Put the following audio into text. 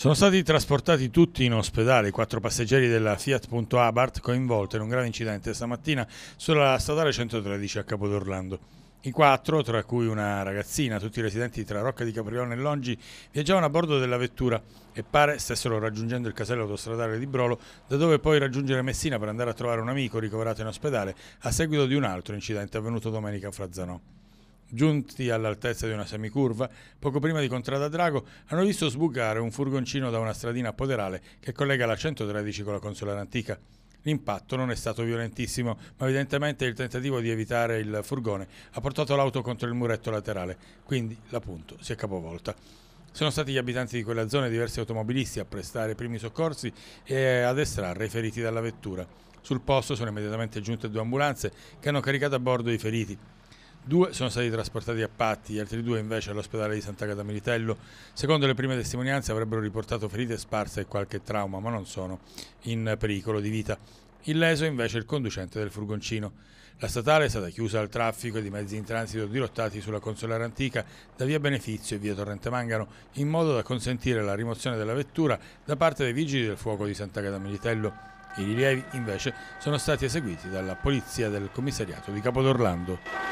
Sono stati trasportati tutti in ospedale i quattro passeggeri della Fiat.Abart coinvolti in un grave incidente stamattina sulla statale 113 a Capodorlando. I quattro, tra cui una ragazzina, tutti residenti tra Rocca di Caprione e Longi, viaggiavano a bordo della vettura e pare stessero raggiungendo il casello autostradale di Brolo, da dove poi raggiungere Messina per andare a trovare un amico ricoverato in ospedale a seguito di un altro incidente avvenuto domenica a Frazzanò giunti all'altezza di una semicurva, poco prima di Contrada Drago, hanno visto sbucare un furgoncino da una stradina a Poderale che collega la 113 con la Consolare Antica. L'impatto non è stato violentissimo, ma evidentemente il tentativo di evitare il furgone ha portato l'auto contro il muretto laterale, quindi la l'appunto si è capovolta. Sono stati gli abitanti di quella zona e diversi automobilisti a prestare i primi soccorsi e ad estrarre i feriti dalla vettura. Sul posto sono immediatamente giunte due ambulanze che hanno caricato a bordo i feriti. Due sono stati trasportati a Patti, gli altri due invece all'ospedale di Sant'Agata Militello. Secondo le prime testimonianze avrebbero riportato ferite sparse e qualche trauma, ma non sono in pericolo di vita. Illeso invece il conducente del furgoncino. La statale è stata chiusa al traffico di mezzi in transito dirottati sulla consolare antica da via Benefizio e via Torrente Mangano, in modo da consentire la rimozione della vettura da parte dei vigili del fuoco di Sant'Agata Militello. I rilievi invece sono stati eseguiti dalla polizia del commissariato di Capodorlando.